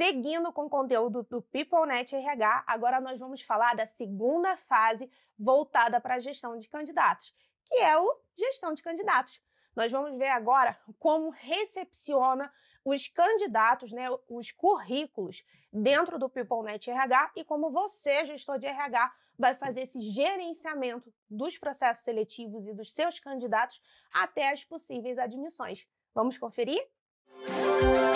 Seguindo com o conteúdo do PeopleNet RH, agora nós vamos falar da segunda fase voltada para a gestão de candidatos, que é o gestão de candidatos. Nós vamos ver agora como recepciona os candidatos, né, os currículos dentro do PeopleNet RH e como você, gestor de RH, vai fazer esse gerenciamento dos processos seletivos e dos seus candidatos até as possíveis admissões. Vamos conferir? Música